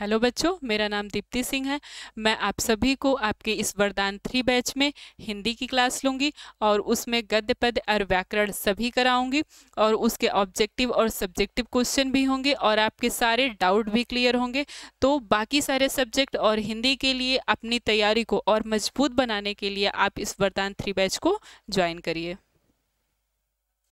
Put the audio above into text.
hello बच्चों मेरा नाम दीप्ति सिंह है मैं आप सभी को आपके इस वरदान थ्री बैच में हिंदी की क्लास लूँगी और उसमें गद्य पद और व्याकरण सभी कराऊँगी और उसके ऑब्जेक्टिव और सब्जेक्टिव क्वेश्चन भी होंगे और आपके सारे डाउट भी क्लियर होंगे तो बाकी सारे सब्जेक्ट और हिंदी के लिए अपनी तैयारी को और मजबूत बनाने के लिए आप इस वरदान थ्री बैच को ज्वाइन करिए